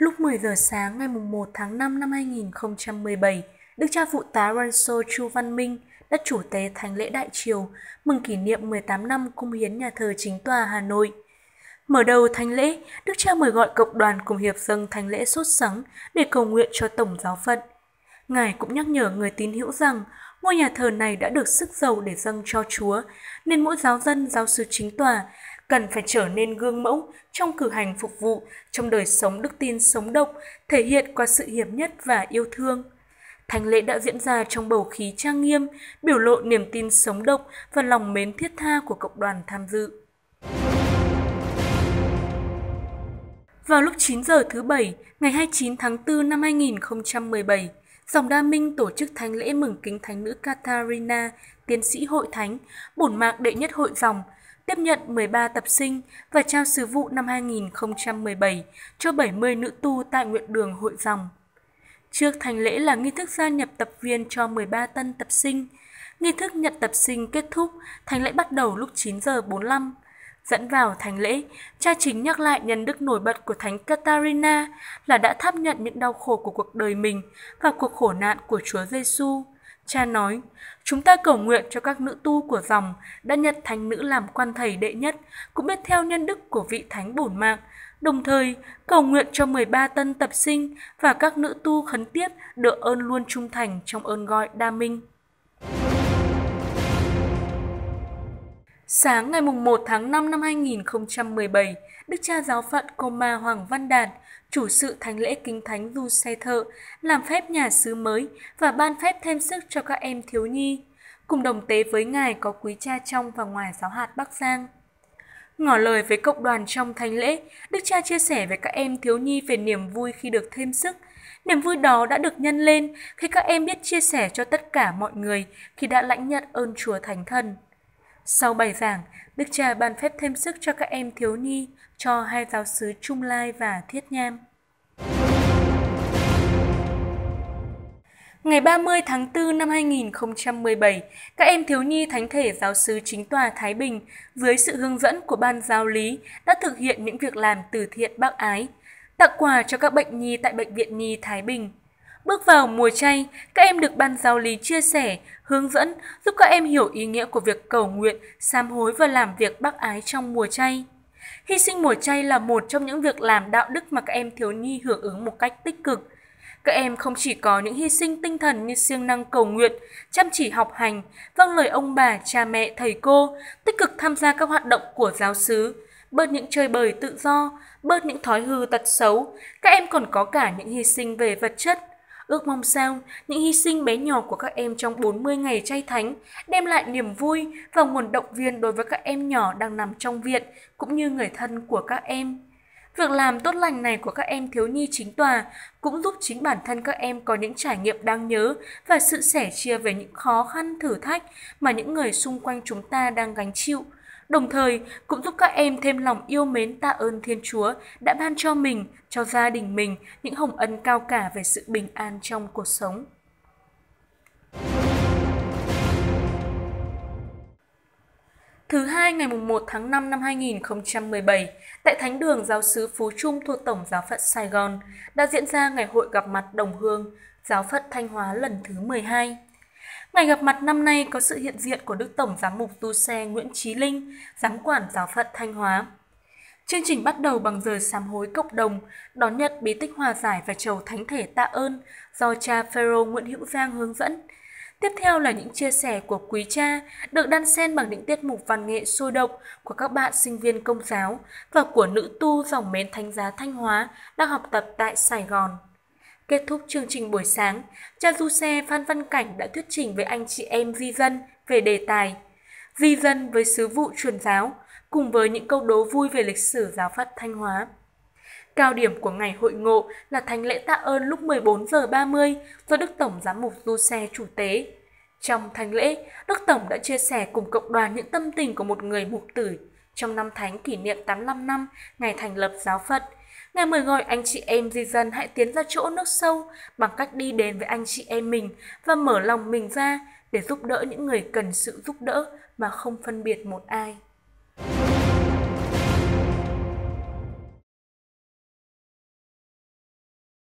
Lúc 10 giờ sáng ngày 1 tháng 5 năm 2017, Đức cha phụ tá Renzo Chu Văn Minh đã chủ tế thánh lễ đại triều mừng kỷ niệm 18 năm cung hiến nhà thờ chính tòa Hà Nội. Mở đầu thánh lễ, Đức cha mời gọi cộng đoàn cùng hiệp dâng thánh lễ sốt sắng để cầu nguyện cho Tổng giáo phận. Ngài cũng nhắc nhở người tín hữu rằng ngôi nhà thờ này đã được sức giàu để dâng cho Chúa, nên mỗi giáo dân, giáo sứ chính tòa cần phải trở nên gương mẫu trong cử hành phục vụ, trong đời sống đức tin sống động, thể hiện qua sự hiệp nhất và yêu thương. Thánh lễ đã diễn ra trong bầu khí trang nghiêm, biểu lộ niềm tin sống động và lòng mến thiết tha của cộng đoàn tham dự. Vào lúc 9 giờ thứ Bảy, ngày 29 tháng 4 năm 2017, dòng Đa Minh tổ chức thánh lễ mừng kính thánh nữ Katarina, tiến sĩ hội thánh, bổn mạng đệ nhất hội dòng – tiếp nhận 13 tập sinh và trao sứ vụ năm 2017 cho 70 nữ tu tại nguyện đường Hội Dòng. Trước thành lễ là nghi thức gia nhập tập viên cho 13 tân tập sinh. Nghi thức nhận tập sinh kết thúc, thành lễ bắt đầu lúc 9 giờ 45. Dẫn vào thành lễ, cha chính nhắc lại nhân đức nổi bật của Thánh Catarina là đã tháp nhận những đau khổ của cuộc đời mình và cuộc khổ nạn của Chúa Giêsu. xu Cha nói, chúng ta cầu nguyện cho các nữ tu của dòng đã nhận thánh nữ làm quan thầy đệ nhất, cũng biết theo nhân đức của vị thánh bổn mạng, đồng thời cầu nguyện cho 13 tân tập sinh và các nữ tu khấn tiết được ơn luôn trung thành trong ơn gọi đa minh. Sáng ngày 1 tháng 5 năm 2017, Đức cha giáo phận Coma Hoàng Văn Đạt, chủ sự thánh lễ kính thánh Du Xe Thợ, làm phép nhà xứ mới và ban phép thêm sức cho các em thiếu nhi. Cùng đồng tế với Ngài có quý cha trong và ngoài giáo hạt Bắc Giang. Ngỏ lời với cộng đoàn trong thánh lễ, Đức cha chia sẻ với các em thiếu nhi về niềm vui khi được thêm sức. Niềm vui đó đã được nhân lên khi các em biết chia sẻ cho tất cả mọi người khi đã lãnh nhận ơn Chúa Thánh Thần. Sau bài giảng, Đức Cha ban phép thêm sức cho các em thiếu nhi, cho hai giáo sứ Trung Lai và Thiết Nham. Ngày 30 tháng 4 năm 2017, các em thiếu nhi thánh thể giáo sứ chính tòa Thái Bình dưới sự hướng dẫn của ban giáo lý đã thực hiện những việc làm từ thiện bác ái, tặng quà cho các bệnh nhi tại Bệnh viện Nhi Thái Bình. Bước vào mùa chay, các em được ban giáo lý chia sẻ, hướng dẫn giúp các em hiểu ý nghĩa của việc cầu nguyện, sám hối và làm việc bác ái trong mùa chay. Hy sinh mùa chay là một trong những việc làm đạo đức mà các em thiếu nhi hưởng ứng một cách tích cực. Các em không chỉ có những hy sinh tinh thần như siêng năng cầu nguyện, chăm chỉ học hành, vâng lời ông bà, cha mẹ, thầy cô, tích cực tham gia các hoạt động của giáo xứ, bớt những chơi bời tự do, bớt những thói hư tật xấu, các em còn có cả những hy sinh về vật chất, Ước mong sao những hy sinh bé nhỏ của các em trong 40 ngày chay thánh đem lại niềm vui và nguồn động viên đối với các em nhỏ đang nằm trong viện cũng như người thân của các em. Việc làm tốt lành này của các em thiếu nhi chính tòa cũng giúp chính bản thân các em có những trải nghiệm đáng nhớ và sự sẻ chia về những khó khăn thử thách mà những người xung quanh chúng ta đang gánh chịu – đồng thời cũng giúp các em thêm lòng yêu mến tạ ơn Thiên Chúa đã ban cho mình, cho gia đình mình những hồng ân cao cả về sự bình an trong cuộc sống. Thứ hai ngày 1 tháng 5 năm 2017, tại Thánh đường Giáo sứ Phú Trung thuộc Tổng giáo phận Sài Gòn, đã diễn ra ngày hội gặp mặt đồng hương Giáo phận Thanh Hóa lần thứ 12. Ngày gặp mặt năm nay có sự hiện diện của Đức Tổng Giám mục Tu Xe Nguyễn Trí Linh, Giám quản Giáo phận Thanh Hóa. Chương trình bắt đầu bằng giờ sám hối cộng đồng, đón nhận bí tích hòa giải và chầu thánh thể tạ ơn do cha Phêrô Nguyễn Hữu Giang hướng dẫn. Tiếp theo là những chia sẻ của quý cha được đan xen bằng những tiết mục văn nghệ sôi động của các bạn sinh viên công giáo và của nữ tu dòng mến thánh giá Thanh Hóa đang học tập tại Sài Gòn. Kết thúc chương trình buổi sáng, cha du xe Phan Văn Cảnh đã thuyết trình với anh chị em Vi dân về đề tài Vi dân với sứ vụ truyền giáo, cùng với những câu đố vui về lịch sử giáo phát Thanh Hóa. Cao điểm của ngày hội ngộ là thánh lễ tạ ơn lúc 14 giờ 30 do Đức Tổng Giám mục Du Xe chủ tế. Trong thánh lễ, Đức Tổng đã chia sẻ cùng cộng đoàn những tâm tình của một người mục tử trong năm thánh kỷ niệm 85 năm ngày thành lập giáo phật Ngài mời gọi anh chị em di dân hãy tiến ra chỗ nước sâu bằng cách đi đến với anh chị em mình và mở lòng mình ra để giúp đỡ những người cần sự giúp đỡ mà không phân biệt một ai.